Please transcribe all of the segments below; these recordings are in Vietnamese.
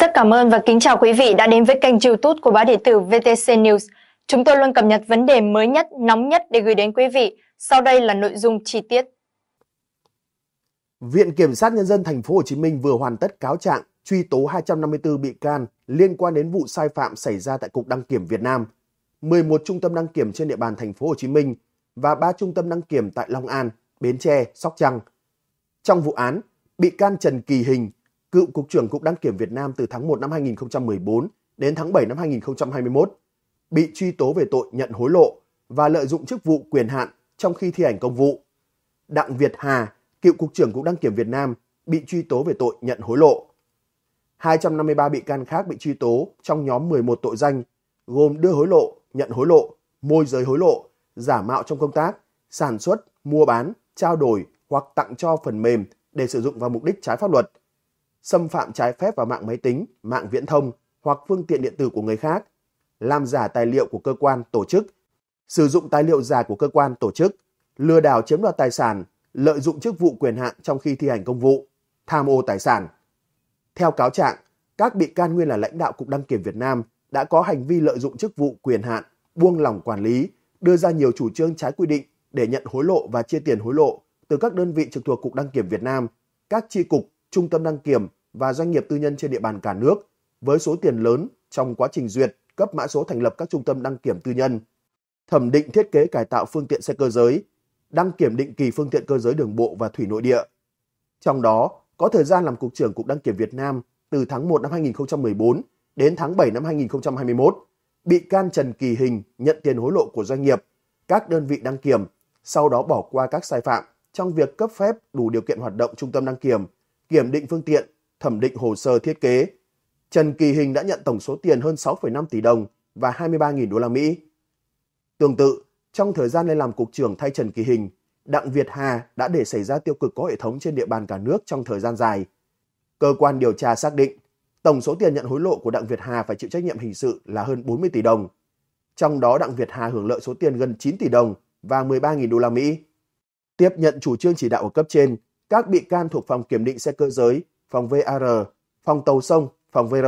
Rất cảm ơn và kính chào quý vị đã đến với kênh youtube của báo điện tử VTC News. Chúng tôi luôn cập nhật vấn đề mới nhất, nóng nhất để gửi đến quý vị. Sau đây là nội dung chi tiết. Viện Kiểm sát Nhân dân Thành phố Hồ Chí Minh vừa hoàn tất cáo trạng truy tố 254 bị can liên quan đến vụ sai phạm xảy ra tại Cục Đăng kiểm Việt Nam, 11 trung tâm đăng kiểm trên địa bàn Thành phố Hồ Chí Minh và 3 trung tâm đăng kiểm tại Long An, Bến Tre, Sóc Trăng. Trong vụ án, bị can Trần Kỳ Hình cựu Cục trưởng Cục Đăng kiểm Việt Nam từ tháng 1 năm 2014 đến tháng 7 năm 2021, bị truy tố về tội nhận hối lộ và lợi dụng chức vụ quyền hạn trong khi thi hành công vụ. Đặng Việt Hà, cựu Cục trưởng Cục Đăng kiểm Việt Nam, bị truy tố về tội nhận hối lộ. 253 bị can khác bị truy tố trong nhóm 11 tội danh, gồm đưa hối lộ, nhận hối lộ, môi giới hối lộ, giả mạo trong công tác, sản xuất, mua bán, trao đổi hoặc tặng cho phần mềm để sử dụng vào mục đích trái pháp luật, xâm phạm trái phép vào mạng máy tính, mạng viễn thông hoặc phương tiện điện tử của người khác, làm giả tài liệu của cơ quan, tổ chức, sử dụng tài liệu giả của cơ quan, tổ chức, lừa đảo chiếm đoạt tài sản, lợi dụng chức vụ quyền hạn trong khi thi hành công vụ, tham ô tài sản. Theo cáo trạng, các bị can nguyên là lãnh đạo Cục Đăng kiểm Việt Nam đã có hành vi lợi dụng chức vụ quyền hạn, buông lỏng quản lý, đưa ra nhiều chủ trương trái quy định để nhận hối lộ và chia tiền hối lộ từ các đơn vị trực thuộc Cục Đăng kiểm Việt Nam, các chi cục, trung tâm đăng kiểm, và doanh nghiệp tư nhân trên địa bàn cả nước với số tiền lớn trong quá trình duyệt cấp mã số thành lập các trung tâm đăng kiểm tư nhân, thẩm định thiết kế cải tạo phương tiện xe cơ giới, đăng kiểm định kỳ phương tiện cơ giới đường bộ và thủy nội địa. Trong đó, có thời gian làm cục trưởng Cục Đăng kiểm Việt Nam từ tháng 1 năm 2014 đến tháng 7 năm 2021, bị can Trần Kỳ Hình nhận tiền hối lộ của doanh nghiệp, các đơn vị đăng kiểm, sau đó bỏ qua các sai phạm trong việc cấp phép đủ điều kiện hoạt động trung tâm đăng kiểm, kiểm định phương tiện thẩm định hồ sơ thiết kế. Trần Kỳ Hình đã nhận tổng số tiền hơn 6,5 tỷ đồng và 23.000 đô la Mỹ. Tương tự, trong thời gian lên làm cục trưởng thay Trần Kỳ Hình, Đặng Việt Hà đã để xảy ra tiêu cực có hệ thống trên địa bàn cả nước trong thời gian dài. Cơ quan điều tra xác định, tổng số tiền nhận hối lộ của Đặng Việt Hà phải chịu trách nhiệm hình sự là hơn 40 tỷ đồng. Trong đó Đặng Việt Hà hưởng lợi số tiền gần 9 tỷ đồng và 13.000 đô la Mỹ. Tiếp nhận chủ trương chỉ đạo ở cấp trên, các bị can thuộc phòng kiểm định xe cơ giới phòng VAR, phòng tàu sông, phòng VR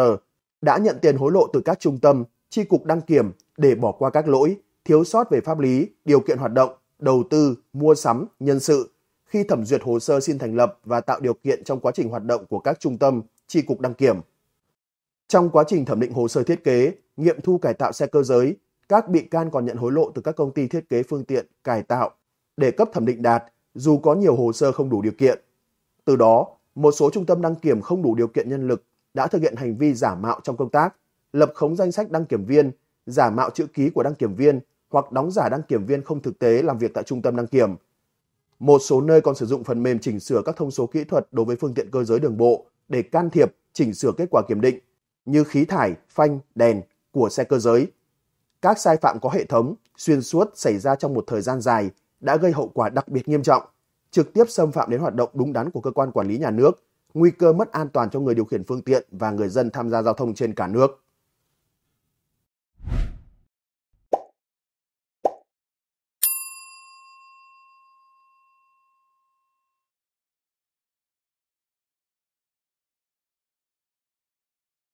đã nhận tiền hối lộ từ các trung tâm, chi cục đăng kiểm để bỏ qua các lỗi, thiếu sót về pháp lý, điều kiện hoạt động, đầu tư, mua sắm, nhân sự khi thẩm duyệt hồ sơ xin thành lập và tạo điều kiện trong quá trình hoạt động của các trung tâm, chi cục đăng kiểm. Trong quá trình thẩm định hồ sơ thiết kế, nghiệm thu cải tạo xe cơ giới, các bị can còn nhận hối lộ từ các công ty thiết kế phương tiện cải tạo để cấp thẩm định đạt dù có nhiều hồ sơ không đủ điều kiện. Từ đó, một số trung tâm đăng kiểm không đủ điều kiện nhân lực đã thực hiện hành vi giả mạo trong công tác, lập khống danh sách đăng kiểm viên, giả mạo chữ ký của đăng kiểm viên hoặc đóng giả đăng kiểm viên không thực tế làm việc tại trung tâm đăng kiểm. Một số nơi còn sử dụng phần mềm chỉnh sửa các thông số kỹ thuật đối với phương tiện cơ giới đường bộ để can thiệp, chỉnh sửa kết quả kiểm định như khí thải, phanh, đèn của xe cơ giới. Các sai phạm có hệ thống, xuyên suốt xảy ra trong một thời gian dài đã gây hậu quả đặc biệt nghiêm trọng trực tiếp xâm phạm đến hoạt động đúng đắn của cơ quan quản lý nhà nước, nguy cơ mất an toàn cho người điều khiển phương tiện và người dân tham gia giao thông trên cả nước.